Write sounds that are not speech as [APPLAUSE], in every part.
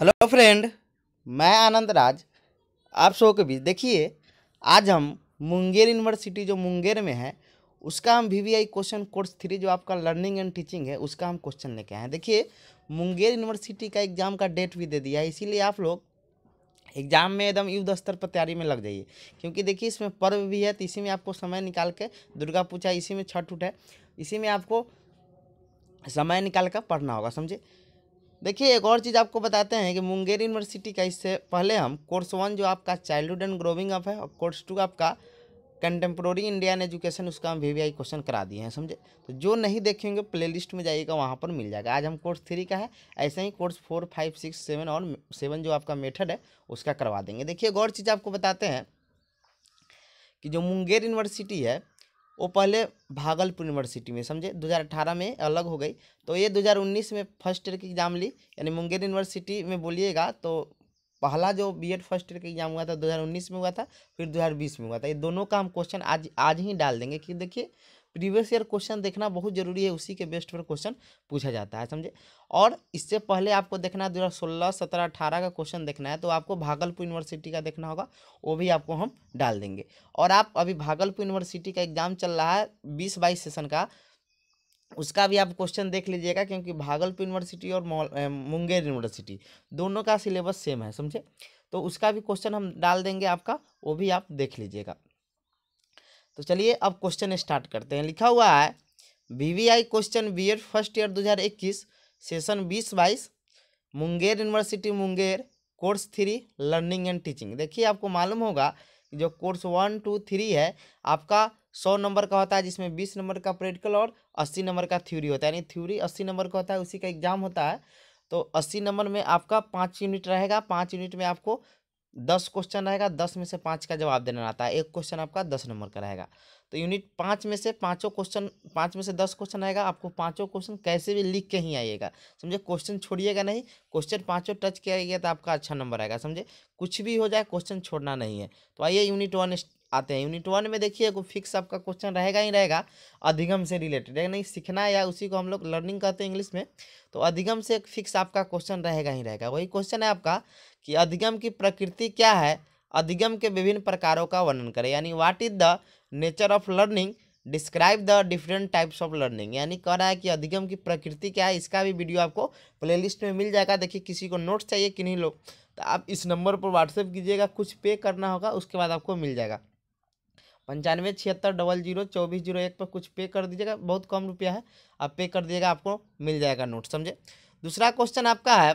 hello friend मैं आनंद राज आप सो के बीच देखिए आज हम मुंगेर यूनिवर्सिटी जो मुंगेर में है उसका हम वीवीआई क्वेश्चन कोर्स थ्री जो आपका लर्निंग एंड टीचिंग है उसका हम क्वेश्चन लेके आए हैं देखिए मुंगेर यूनिवर्सिटी का एग्ज़ाम का डेट भी दे दिया है इसीलिए आप लोग एग्जाम में एकदम युद्ध स्तर पर तैयारी में लग जाइए क्योंकि देखिए इसमें पर्व भी है तो इसी में आपको समय निकाल के दुर्गा पूजा इसी में छठ उठ है इसी में आपको समय निकाल कर पढ़ना होगा समझे देखिए एक और चीज़ आपको बताते हैं कि मुंगेर यूनिवर्सिटी का इससे पहले हम कोर्स वन जो आपका चाइल्डहुड एंड ग्रोविंग अप है और कोर्स टू आपका कंटेम्प्रोरी इंडियन एजुकेशन उसका हम वी क्वेश्चन करा दिए हैं समझे तो जो नहीं देखेंगे प्लेलिस्ट में जाइएगा वहाँ पर मिल जाएगा आज हम कोर्स थ्री का है ऐसे ही course four five six seven और सेवन जो आपका मेथड है उसका करवा देंगे देखिए एक और चीज़ आपको बताते हैं कि जो मुंगेर यूनिवर्सिटी है वो पहले भागलपुर यूनिवर्सिटी में समझे 2018 में अलग हो गई तो ये 2019 में फर्स्ट ईयर की एग्ज़ाम ली यानी मुंगेर यूनिवर्सिटी में बोलिएगा तो पहला जो बीएड फर्स्ट ईयर का एग्जाम हुआ था 2019 में हुआ था फिर 2020 में हुआ था ये दोनों का हम क्वेश्चन आज आज ही डाल देंगे कि देखिए प्रीवियस ईयर क्वेश्चन देखना बहुत जरूरी है उसी के बेस्ट पर क्वेश्चन पूछा जाता है समझे और इससे पहले आपको देखना है दो हज़ार सोलह सत्रह अठारह का क्वेश्चन देखना है तो आपको भागलपुर यूनिवर्सिटी का देखना होगा वो भी आपको हम डाल देंगे और आप अभी भागलपुर यूनिवर्सिटी का एग्जाम चल रहा है बीस बाईस सेशन का उसका भी आप क्वेश्चन देख लीजिएगा क्योंकि भागलपुर यूनिवर्सिटी और मुंगेर यूनिवर्सिटी दोनों का सिलेबस सेम है समझे तो उसका भी क्वेश्चन हम डाल देंगे आपका वो भी आप देख लीजिएगा तो चलिए अब क्वेश्चन स्टार्ट करते हैं लिखा हुआ है VVI question BEd first year 2021 session बीस बाईस Munger university Munger course three learning and teaching देखिए आपको मालूम होगा जो कोर्स वन टू थ्री है आपका सौ नंबर का होता है जिसमें बीस नंबर का प्रैक्टिकल और अस्सी नंबर का थ्योरी होता है यानी थ्योरी अस्सी नंबर का होता है उसी का एग्जाम होता है तो अस्सी नंबर में आपका पाँच यूनिट रहेगा पाँच यूनिट में आपको दस क्वेश्चन रहेगा दस में से पाँच का जवाब देना रहता है एक क्वेश्चन आपका दस नंबर का रहेगा तो यूनिट पाँच में से पाँचों क्वेश्चन पाँच में से दस क्वेश्चन आएगा आपको पाँचों क्वेश्चन कैसे भी लिख के ही आइएगा समझे क्वेश्चन छोड़िएगा नहीं क्वेश्चन पाँचों टच किया गया तो आपका अच्छा नंबर आएगा समझे कुछ भी हो जाए क्वेश्चन छोड़ना नहीं है तो आइए यूनिट वन आते हैं यूनिट वन में देखिए फिक्स आपका क्वेश्चन रहेगा ही रहेगा अधिगम से रिलेटेड है नहीं सीखना या उसी को हम लोग लर्निंग कहते हैं इंग्लिश में तो अधिगम से एक फिक्स आपका क्वेश्चन रहेगा ही रहेगा वही क्वेश्चन है आपका कि अधिगम की प्रकृति क्या है अधिगम के विभिन्न प्रकारों का वर्णन करें यानी what is the nature of learning describe the different types of learning यानी कह रहा है कि अधिगम की प्रकृति क्या है इसका भी वीडियो आपको प्लेलिस्ट में मिल जाएगा देखिए किसी को नोट्स चाहिए नहीं लोग तो आप इस नंबर पर व्हाट्सएप कीजिएगा कुछ पे करना होगा उसके बाद आपको मिल जाएगा पंचानवे छिहत्तर डबल जीरो चौबीस जीरो एक पर कुछ पे कर दीजिएगा बहुत कम रुपया है आप पे कर दीजिएगा आपको मिल जाएगा नोट समझे दूसरा क्वेश्चन आपका है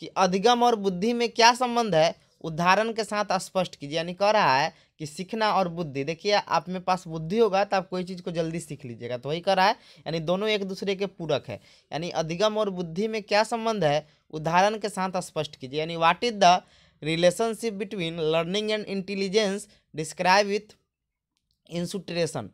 कि अधिगम और बुद्धि में क्या संबंध है उदाहरण के साथ स्पष्ट कीजिए यानी कह रहा है कि सीखना और बुद्धि देखिए आप में पास बुद्धि होगा तो आप कोई चीज़ को जल्दी सीख लीजिएगा तो वही कर रहा है यानी दोनों एक दूसरे के पूरक है यानी अधिगम और बुद्धि में क्या संबंध है उदाहरण के साथ स्पष्ट कीजिए यानी what is the relationship between learning and intelligence describe with illustration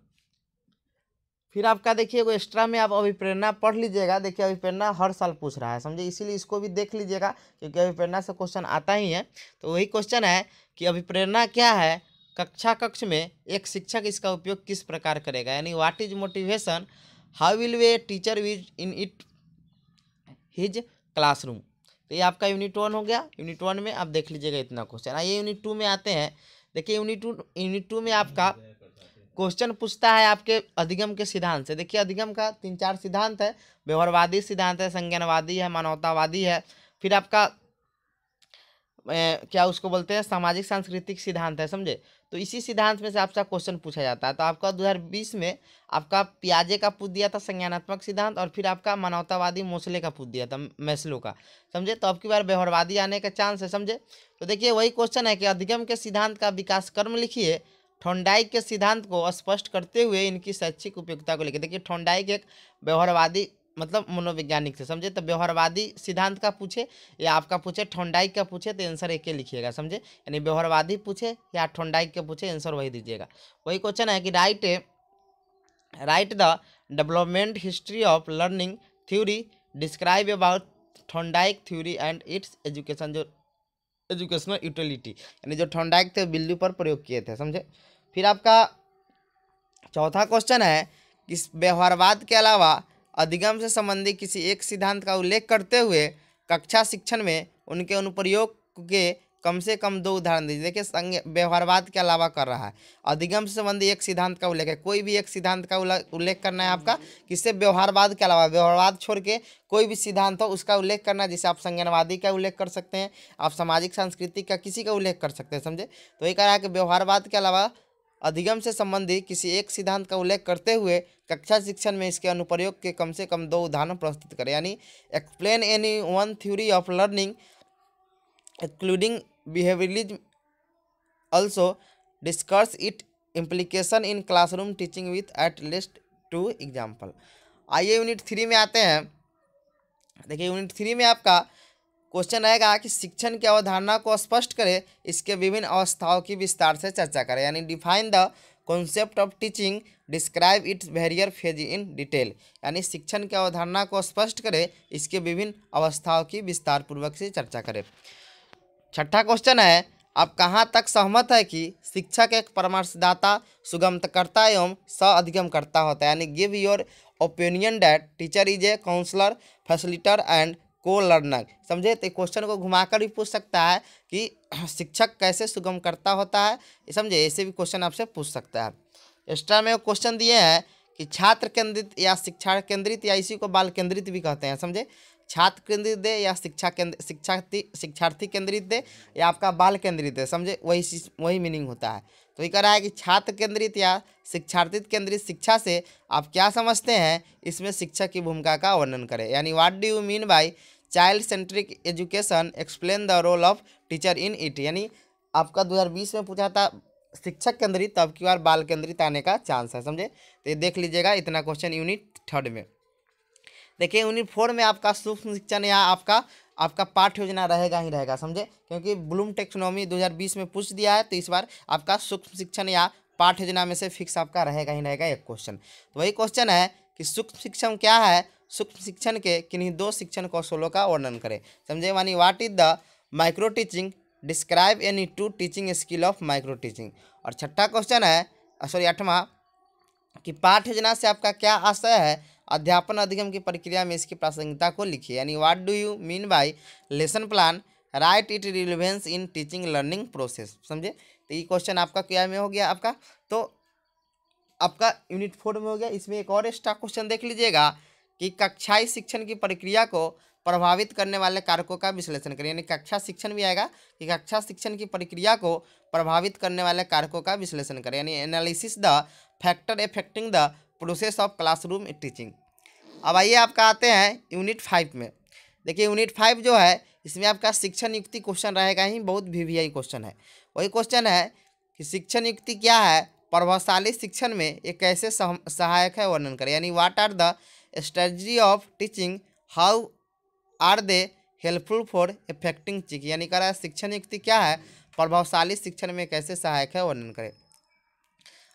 फिर आपका देखिए वो एक्स्ट्रा में आप अभिप्रेरणा पढ़ लीजिएगा देखिए अभिप्रेरणा हर साल पूछ रहा है समझे इसीलिए इसको भी देख लीजिएगा क्योंकि अभिप्रेरणा से क्वेश्चन आता ही है तो वही क्वेश्चन है कि अभिप्रेरणा क्या है कक्षा कक्ष में एक शिक्षक इसका उपयोग किस प्रकार करेगा यानी what is motivation how will the teacher use in it his classroom तो ये आपका यूनिट वन हो गया यूनिट वन में आप देख लीजिएगा इतना क्वेश्चन आइए यूनिट टू में आते हैं देखिए यूनिट टू यूनिट टू में आपका क्वेश्चन पूछता है आपके अधिगम के सिद्धांत से देखिए अधिगम का तीन चार सिद्धांत है व्यवहारवादी सिद्धांत है संज्ञानवादी है मानवतावादी है फिर आपका ए, क्या उसको बोलते हैं सामाजिक सांस्कृतिक सिद्धांत है समझे तो इसी सिद्धांत में से आपका क्वेश्चन पूछा जाता है तो आपका 2020 में आपका प्याजे का पूछ दिया था संज्ञानात्मक सिद्धांत और फिर आपका मानवतावादी मोसले का पूछ दिया था मैसलो का समझे तो अब की बार व्यवहारवादी आने का चांस है समझे तो देखिए वही क्वेश्चन है कि अधिगम के सिद्धांत का विकास कर्म लिखिए ठोंडाइक के सिद्धांत को स्पष्ट करते हुए इनकी शैक्षिक उपयोगिता को लेकर देखिए ठोंडाइक एक व्यवहारवादी मतलब मनोवैज्ञानिक से समझे तो व्यवहारवादी सिद्धांत का पूछे या आपका पूछे ठोंडाइक का पूछे तो आंसर एक ही लिखिएगा समझे यानी व्यवहारवादी पूछे या ठोंडाइक के पूछे आंसर वही दीजिएगा वही क्वेश्चन है कि write write the development history of learning theory describe about Thorndike theory and its education जो एजुकेशनल यूटिलिटी यानी जो ठंडाइक थे बिल्ली पर प्रयोग किए थे समझे फिर आपका चौथा क्वेश्चन है कि व्यवहारवाद के अलावा अधिगम से संबंधित किसी एक सिद्धांत का उल्लेख करते हुए कक्षा शिक्षण में उनके अनुप्रयोग के कम से कम दो उदाहरण दीजिए देखिए संग व्यवहारवाद के अलावा कर रहा है अधिगम से संबंधी एक सिद्धांत का उल्लेख है कोई भी एक सिद्धांत का उल्लेख करना है आपका किससे व्यवहारवाद के अलावा व्यवहारवाद छोड़ के कोई भी सिद्धांत हो उसका उल्लेख करना है जैसे आप संज्ञानवादी का उल्लेख कर सकते हैं आप सामाजिक सांस्कृतिक का किसी का उल्लेख कर सकते हैं समझे तो ये कह रहा है कि व्यवहारवाद के अलावा अधिगम से संबंधी किसी एक सिद्धांत का उल्लेख करते हुए कक्षा शिक्षण में इसके अनुप्रयोग के कम से कम दो उदाहरण प्रस्तुत करें यानी explain any one theory of learning including behaviourism also discuss it implication in classroom teaching with at least two example आइए यूनिट थ्री में आते हैं देखिए यूनिट थ्री में आपका क्वेश्चन आएगा कि शिक्षण की अवधारणा को स्पष्ट करें इसके विभिन्न अवस्थाओं की विस्तार से चर्चा करें यानी define the concept of teaching describe its various phase in detail यानी शिक्षण की अवधारणा को स्पष्ट करें इसके विभिन्न अवस्थाओं की विस्तारपूर्वक से चर्चा करें छठा क्वेश्चन है आप कहाँ तक सहमत है कि शिक्षक एक परामर्शदाता सुगमकर्ता एवं स करता होता है यानी give your opinion that teacher is a counsellor facilitator and co learner समझे तो क्वेश्चन को घुमाकर भी पूछ सकता है कि [CLEARS THROAT] शिक्षक कैसे सुगम करता होता है समझे ऐसे भी क्वेश्चन आपसे पूछ सकता है एक्स्ट्रा में क्वेश्चन दिए हैं कि छात्र केंद्रित या शिक्षा केंद्रित या इसी को बाल केंद्रित भी कहते हैं समझे छात्र केंद्रित दे या शिक्षा केंद्र शिक्षार्थी शिक्षार्थी केंद्रित दे या आपका बाल केंद्रित दे समझे वही वही मीनिंग होता है तो ये कह रहा है कि छात्र केंद्रित या शिक्षार्थी केंद्रित शिक्षा से आप क्या समझते हैं इसमें शिक्षक की भूमिका का वर्णन करें यानी what do you mean by child centric education explain the role of teacher in it यानी आपका 2020 में पूछा था शिक्षक केंद्रित तब की बार बाल केंद्रित आने का चांस है समझे तो ये देख लीजिएगा इतना क्वेश्चन यूनिट थर्ड में देखिए फोर में आपका सूक्ष्म शिक्षण या आपका आपका पाठ योजना रहेगा ही रहेगा समझे क्योंकि ब्लूम टेक्सोनॉमी 2020 में पूछ दिया है तो इस बार आपका सूक्ष्म शिक्षण या पाठ योजना में से फिक्स आपका रहेगा ही रहेगा एक क्वेश्चन तो वही क्वेश्चन है कि सूक्ष्म शिक्षण क्या है सूक्ष्म शिक्षण के किन्हीं दो शिक्षण कौशलों का वर्णन करें समझे मानी what is the micro teaching describe any two teaching skill of micro teaching और छठा क्वेश्चन है सॉरी आठवा कि पाठ योजना से आपका क्या आशय है अध्यापन अधिगम की प्रक्रिया में इसकी प्रासंगिकता को लिखिए यानी what do you mean by lesson plan write it relevance in teaching learning process समझे तो ये क्वेश्चन आपका क्या में हो गया आपका तो आपका यूनिट फोर में हो गया इसमें एक और एक्स्ट्रा क्वेश्चन देख लीजिएगा कि कक्षाई शिक्षण की प्रक्रिया को प्रभावित करने वाले कारकों का विश्लेषण करें यानी कक्षा शिक्षण भी आएगा कि कक्षा शिक्षण की प्रक्रिया को प्रभावित करने वाले कारकों का विश्लेषण करें यानी analysis the factor affecting the process of classroom teaching अब आइए आपका आते हैं यूनिट फाइव में देखिए यूनिट फाइव जो है इसमें आपका शिक्षण नियुक्ति क्वेश्चन रहेगा ही बहुत वी वी क्वेश्चन है वही क्वेश्चन है कि शिक्षण नियुक्ति क्या है प्रभावशाली शिक्षण में ये कैसे सहायक है वर्णन करें यानी what are the strategy of teaching how are they helpful for effecting चिक यानी कह रहा है शिक्षण युक्ति क्या है प्रभावशाली शिक्षण में कैसे सहायक है वर्णन करें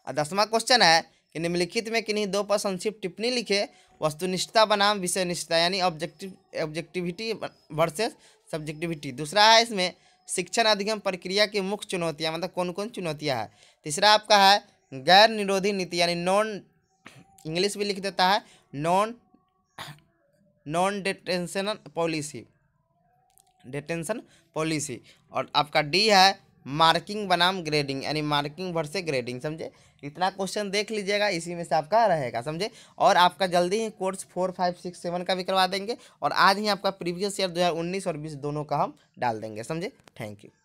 और दसवां क्वेश्चन है कि निम्नलिखित में किन्हीं दो पर संक्षिप्त टिप्पणी लिखे वस्तुनिष्ठता बनाम विषय निष्ठता यानी ऑब्जेक्टिव ऑब्जेक्टिविटी वर्सेस सब्जेक्टिविटी दूसरा है इसमें शिक्षण अधिगम प्रक्रिया की मुख्य चुनौतियाँ मतलब कौन कौन चुनौतियाँ हैं तीसरा आपका है गैर निरोधी नीति यानी नॉन इंग्लिश भी लिख देता है non non detention policy detention policy और आपका डी है मार्किंग बनाम ग्रेडिंग यानी मार्किंग भर से ग्रेडिंग समझे इतना क्वेश्चन देख लीजिएगा इसी में से आपका रहेगा समझे और आपका जल्दी ही course four five six seven का भी करवा देंगे और आज ही आपका प्रीवियस ईयर दो और बीस दोनों का हम डाल देंगे समझे थैंक यू